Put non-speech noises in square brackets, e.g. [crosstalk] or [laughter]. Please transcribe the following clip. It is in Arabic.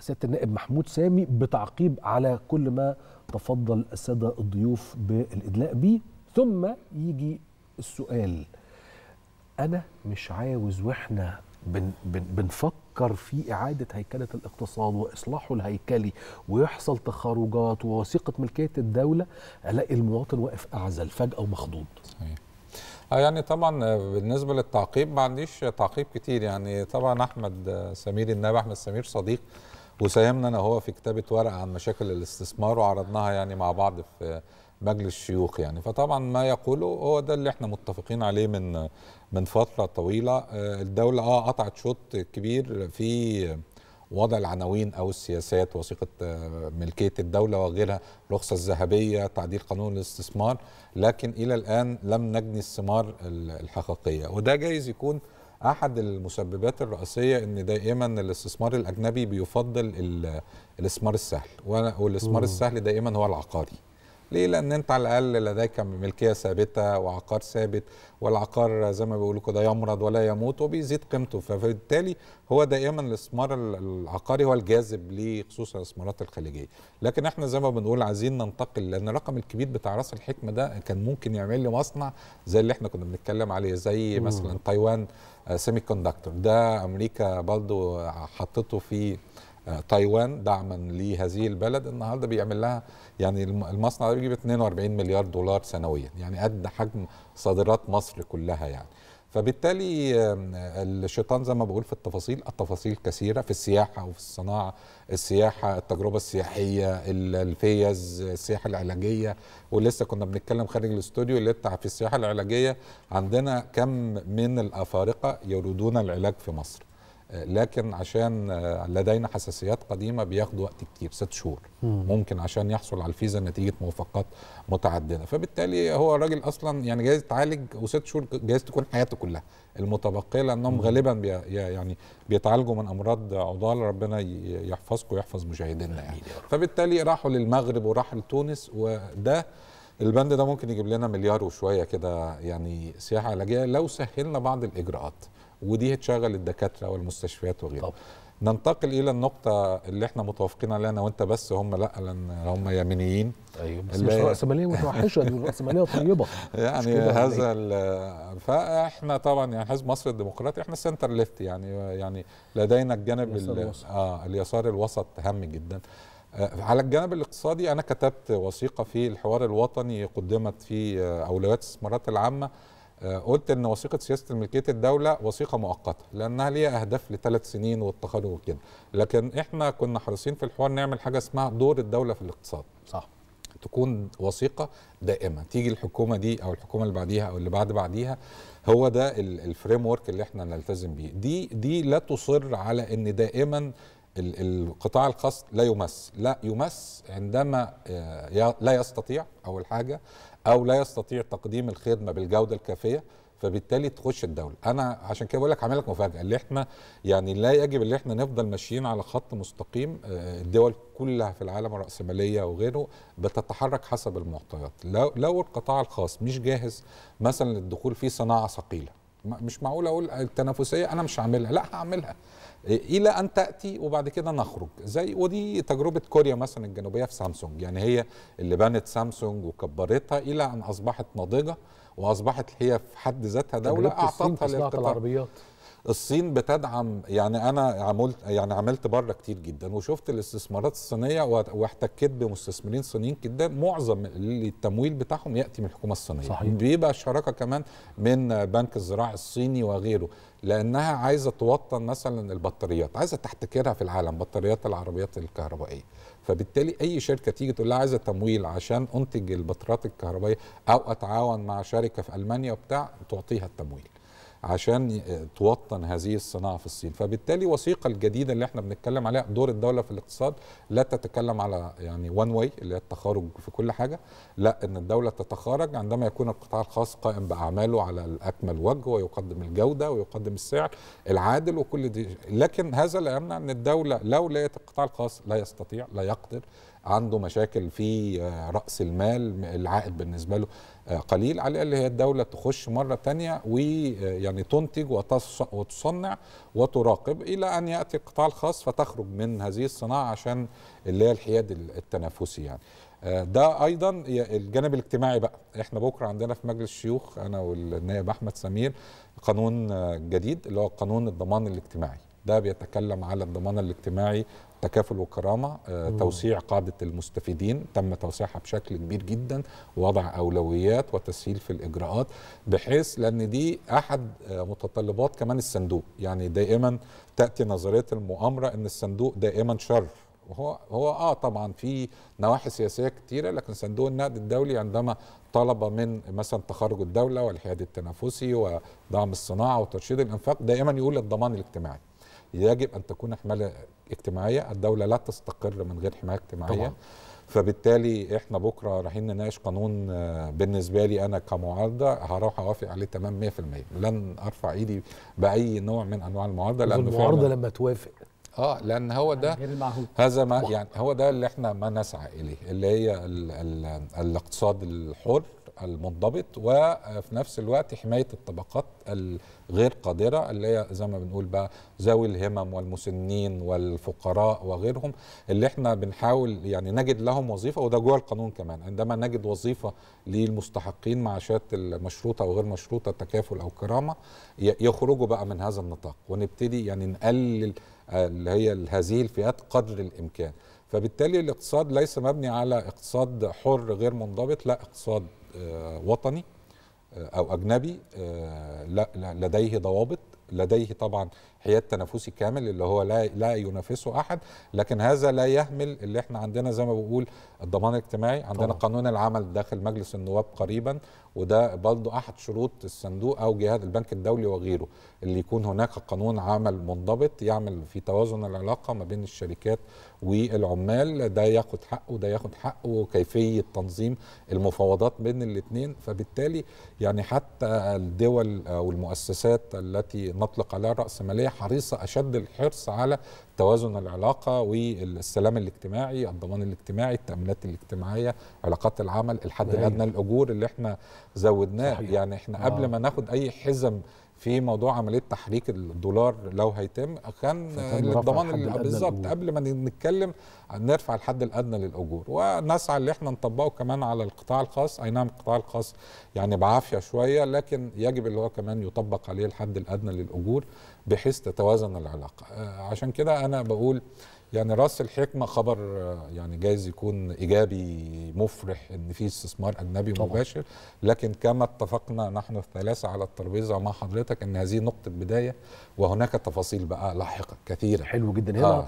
سياده النائب محمود سامي بتعقيب على كل ما تفضل الساده الضيوف بالادلاء بيه ثم يجي السؤال انا مش عاوز واحنا بن بن بنفكر في اعاده هيكله الاقتصاد واصلاحه الهيكلي ويحصل تخرجات ووثيقه ملكيه الدوله الاقي المواطن واقف اعزل فجاه ومخضوض صحيح. آه، يعني طبعا آه، بالنسبه للتعقيب ما عنديش تعقيب كتير يعني طبعا احمد آه، سمير النبي احمد سمير صديق وساهمنا انا هو في كتابه ورقه عن مشاكل الاستثمار وعرضناها يعني مع بعض في مجلس الشيوخ يعني فطبعا ما يقوله هو ده اللي احنا متفقين عليه من من فتره طويله آه، الدوله اه قطعت شوط كبير في وضع العناوين او السياسات وثيقه آه، ملكيه الدوله وغيرها الرخصه الذهبيه تعديل قانون الاستثمار لكن الى الان لم نجني الثمار الحقيقيه وده جايز يكون احد المسببات الرئيسيه ان دائما الاستثمار الاجنبي بيفضل الاستثمار السهل والاستثمار السهل دائما هو العقاري ليه لان انت على الاقل لديك ملكيه ثابته وعقار ثابت والعقار زي ما بيقولوا كده يمرض ولا يموت وبيزيد قيمته فبالتالي هو دائما الاستثمار العقاري هو الجاذب ليه خصوصا الاستثمارات الخليجيه لكن احنا زي ما بنقول عايزين ننتقل لان الرقم الكبير بتاع راس الحكمه ده كان ممكن يعمل لي مصنع زي اللي احنا كنا بنتكلم عليه زي مثلا تايوان سيمي آه، كوندكتور ده امريكا برضه حطته في تايوان دعما لهذه البلد النهارده بيعمل لها يعني المصنع ده بيجيب 42 مليار دولار سنويا يعني قد حجم صادرات مصر كلها يعني فبالتالي الشيطان زي ما بقول في التفاصيل التفاصيل كثيره في السياحه وفي الصناعه السياحه التجربه السياحيه الفيز السياحه العلاجيه ولسه كنا بنتكلم خارج الاستوديو اللي في السياحه العلاجيه عندنا كم من الافارقه يريدون العلاج في مصر لكن عشان آه، لدينا حساسيات قديمه بياخد وقت كتير ست شهور ممكن عشان يحصل على الفيزا نتيجه موافقات متعدده فبالتالي هو راجل اصلا يعني جايز يتعالج وست شهور جايز تكون حياته كلها المتبقيه لانهم غالبا بي يعني بيتعالجوا من امراض عضال ربنا يحفظكم ويحفظ مشاهدينا يعني فبالتالي راحوا للمغرب وراح لتونس وده البند ده ممكن يجيب لنا مليار وشويه كده يعني سياحه علاجيه لو سهلنا بعض الاجراءات ودي هتشغل الدكاتره والمستشفيات وغيره ننتقل الى النقطه اللي احنا متوافقين عليها انا وانت بس هم لا لان هم يمينيين ايوه بس مش راسماليه متوحشه دي راسماليه طيبه [laughs] يعني هذا يعني. فاحنا طبعا يعني حزب مصر الديمقراطي احنا سنتر ليفت يعني يعني لدينا الجانب اليسار اه اليسار الوسط هام جدا آه، على الجانب الاقتصادي انا كتبت وثيقه في الحوار الوطني قدمت في آه، اولويات الاستثمارات العامه آه، قلت ان وثيقه سياسه ملكيه الدوله وثيقه مؤقته لانها ليها اهداف لثلاث سنين والتخرج وكده لكن احنا كنا حريصين في الحوار نعمل حاجه اسمها دور الدوله في الاقتصاد صح تكون وثيقه دائمه تيجي الحكومه دي او الحكومه اللي بعديها او اللي بعد بعديها هو ده الفريم ورك اللي احنا نلتزم بيه دي دي لا تصر على ان دائما القطاع الخاص لا يمس لا يمس عندما آه، لا يستطيع اول حاجه او لا يستطيع تقديم الخدمه بالجوده الكافيه فبالتالي تخش الدوله انا عشان كده بقول لك عامل لك مفاجاه اللي احنا يعني لا يجب ان احنا نفضل ماشيين على خط مستقيم آه، الدول كلها في العالم الراسماليه وغيره بتتحرك حسب المعطيات لو لو القطاع الخاص مش جاهز مثلا للدخول في صناعه ثقيله مش معقول اقول التنافسيه انا مش هعملها لا هعملها الى ان تاتي وبعد كده نخرج زي ودي تجربه كوريا مثلا الجنوبيه في سامسونج يعني هي اللي بنت سامسونج وكبرتها الى ان اصبحت ناضجه واصبحت هي في حد ذاتها دوله اعطتها للقطاع العربيات الصين بتدعم يعني انا عملت يعني عملت بره كتير جدا وشفت الاستثمارات الصينيه واحتكيت بمستثمرين صينيين جدا معظم التمويل بتاعهم ياتي من الحكومه الصينيه صحيح. بيبقى شراكه كمان من بنك الزراعه الصيني وغيره لانها عايزه توطن مثلا البطاريات عايزه تحتكرها في العالم بطاريات العربيات الكهربائيه فبالتالي اي شركه تيجي تقول لها عايزه تمويل عشان انتج البطاريات الكهربائيه او اتعاون مع شركه في المانيا وبتاع تعطيها التمويل عشان توطن هذه الصناعه في الصين فبالتالي وثيقه الجديده اللي احنا بنتكلم عليها دور الدوله في الاقتصاد لا تتكلم على يعني وان واي اللي هي التخارج في كل حاجه لا ان الدوله تتخارج عندما يكون القطاع الخاص قائم باعماله على الاكمل وجه ويقدم الجوده ويقدم السعر العادل وكل دي لكن هذا لا يمنع ان الدوله لو لقيت القطاع الخاص لا يستطيع لا يقدر عنده مشاكل في آه، راس المال العائد بالنسبه له آه، قليل على الاقل هي الدوله تخش مره تانية ويعني آه، تنتج وتصنع وتراقب الى ان ياتي القطاع الخاص فتخرج من هذه الصناعه عشان اللي هي الحياد التنافسي يعني ده ايضا الجانب الاجتماعي بقى احنا بكره عندنا في مجلس الشيوخ انا والنائب احمد سمير قانون جديد اللي هو قانون الضمان الاجتماعي ده بيتكلم على الضمان الاجتماعي تكافل وكرامه آه، توسيع قاعده المستفيدين تم توسيعها بشكل كبير جدا وضع اولويات وتسهيل في الاجراءات بحيث لان دي احد آه، متطلبات كمان الصندوق يعني دائما تاتي نظريه المؤامره ان الصندوق دائما شر وهو هو اه طبعا في نواحي سياسيه كتيره لكن صندوق النقد الدولي عندما طلب من مثلا تخرج الدوله والحياد التنافسي ودعم الصناعه وترشيد الانفاق دائما يقول الضمان الاجتماعي يجب ان تكون حمايه اجتماعيه الدوله لا تستقر من غير حمايه اجتماعيه طبعا. فبالتالي احنا بكره رايحين نناقش قانون آه، بالنسبه لي انا كمعارضه هروح اوافق عليه تمام 100% لن ارفع ايدي باي نوع من انواع المعارضه لانه المعارضه لما توافق اه لان هو ده هذا ما يعني هو ده اللي احنا ما نسعى اليه اللي هي الـ الـ الاقتصاد الحر المنضبط وفي نفس الوقت حمايه الطبقات الغير قادره اللي هي زي ما بنقول بقى ذوي الهمم والمسنين والفقراء وغيرهم اللي احنا بنحاول يعني نجد لهم وظيفه وده جوه القانون كمان عندما نجد وظيفه للمستحقين معاشات المشروطه وغير مشروطه تكافل او كرامه يخرجوا بقى من هذا النطاق ونبتدي يعني نقلل آه، اللي هي هذه الفئات قدر الامكان فبالتالي الاقتصاد ليس مبني على اقتصاد حر غير منضبط لا اقتصاد آه، وطني آه، او اجنبي آه، لديه ضوابط لديه طبعا حياد تنافسي كامل اللي هو لا لا ينافسه احد لكن هذا لا يهمل اللي احنا عندنا زي ما بقول الضمان الاجتماعي عندنا طبعا. قانون العمل داخل مجلس النواب قريبا وده برضه احد شروط الصندوق او جهاز البنك الدولي وغيره اللي يكون هناك قانون عمل منضبط يعمل في توازن العلاقه ما بين الشركات والعمال ده ياخد حقه ده ياخد حقه وكيفيه تنظيم المفاوضات بين الاثنين فبالتالي يعني حتى الدول او المؤسسات التي نطلق عليها راس ماليه حريصه اشد الحرص على توازن العلاقه والسلام الاجتماعي، الضمان الاجتماعي، التامينات الاجتماعيه، علاقات العمل، الحد نعم. الادنى للاجور اللي احنا زودناه، صحيح. يعني احنا آه. قبل ما ناخد اي حزم في موضوع عمليه تحريك الدولار لو هيتم كان للضمان بالظبط قبل ما نتكلم نرفع الحد الادنى للاجور ونسعى اللي احنا نطبقه كمان على القطاع الخاص اي نعم القطاع الخاص يعني بعافيه شويه لكن يجب اللي هو كمان يطبق عليه الحد الادنى للاجور بحيث تتوازن العلاقه آه، عشان كده انا بقول يعني راس الحكمه خبر يعني جايز يكون ايجابي مفرح ان في استثمار اجنبي طبعا. مباشر لكن كما اتفقنا نحن الثلاثه على الترابيزه مع حضرتك ان هذه نقطه بدايه وهناك تفاصيل بقى لاحقه كثيره حلو جدا هنا آه.